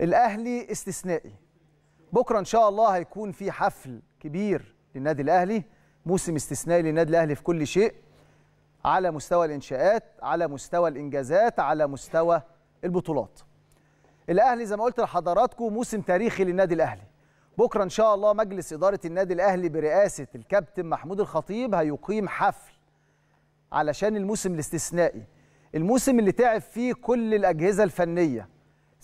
الاهلي استثنائي بكره ان شاء الله هيكون في حفل كبير للنادي الاهلي موسم استثنائي للنادي الاهلي في كل شيء على مستوى الانشاءات على مستوى الانجازات على مستوى البطولات الاهلي زي ما قلت لحضراتكم موسم تاريخي للنادي الاهلي بكره ان شاء الله مجلس اداره النادي الاهلي برئاسه الكابتن محمود الخطيب هيقيم حفل علشان الموسم الاستثنائي الموسم اللي تعب فيه كل الاجهزه الفنيه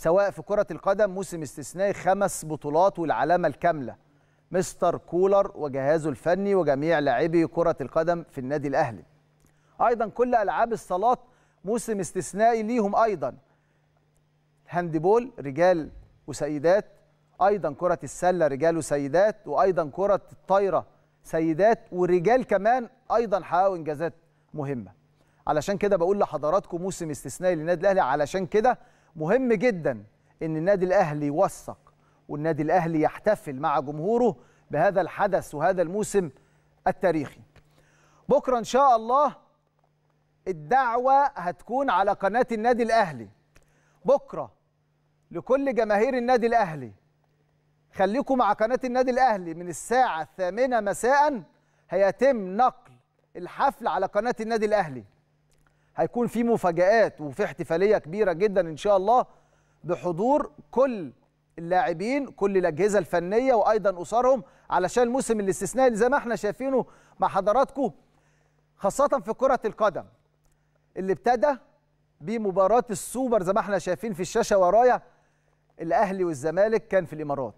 سواء في كرة القدم موسم استثنائي خمس بطولات والعلامة الكاملة مستر كولر وجهازه الفني وجميع لاعبي كرة القدم في النادي الأهلي أيضا كل ألعاب الصالات موسم استثنائي ليهم أيضا هاندبول رجال وسيدات أيضا كرة السلة رجال وسيدات وأيضا كرة الطايرة سيدات ورجال كمان أيضا حققوا إنجازات مهمة علشان كده بقول لحضراتكم موسم استثنائي للنادي الأهلي علشان كده مهم جدا ان النادي الاهلي يوثق والنادي الاهلي يحتفل مع جمهوره بهذا الحدث وهذا الموسم التاريخي بكره ان شاء الله الدعوه هتكون على قناه النادي الاهلي بكره لكل جماهير النادي الاهلي خليكم مع قناه النادي الاهلي من الساعه الثامنه مساء هيتم نقل الحفل على قناه النادي الاهلي هيكون في مفاجآت وفي احتفالية كبيرة جدا إن شاء الله بحضور كل اللاعبين كل الأجهزة الفنية وأيضا أسرهم علشان الموسم الاستثنائي اللي زي ما احنا شايفينه مع حضراتكم خاصة في كرة القدم اللي ابتدى بمباراة السوبر زي ما احنا شايفين في الشاشة ورايا الأهلي والزمالك كان في الإمارات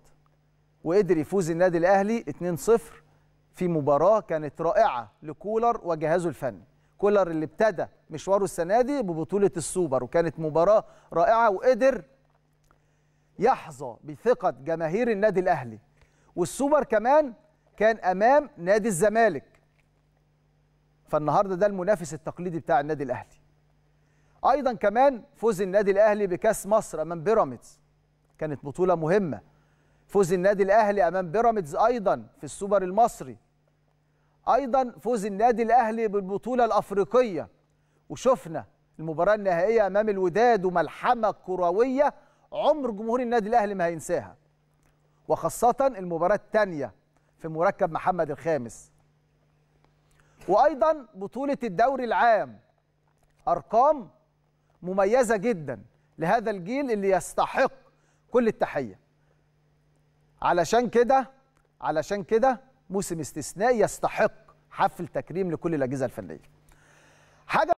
وقدر يفوز النادي الأهلي 2-0 في مباراة كانت رائعة لكولر وجهازه الفني كولر اللي ابتدى مشواره السنه دي ببطوله السوبر وكانت مباراه رائعه وقدر يحظى بثقه جماهير النادي الاهلي والسوبر كمان كان امام نادي الزمالك فالنهارده ده المنافس التقليدي بتاع النادي الاهلي ايضا كمان فوز النادي الاهلي بكاس مصر امام بيراميدز كانت بطوله مهمه فوز النادي الاهلي امام بيراميدز ايضا في السوبر المصري ايضا فوز النادي الاهلي بالبطوله الافريقيه وشفنا المباراه النهائيه امام الوداد وملحمه كرويه عمر جمهور النادي الاهلي ما هينساها وخاصه المباراه الثانيه في مركب محمد الخامس وايضا بطوله الدوري العام ارقام مميزه جدا لهذا الجيل اللي يستحق كل التحيه علشان كده علشان كده موسم استثنائي يستحق حفل تكريم لكل الاجهزه الفنيه حاجه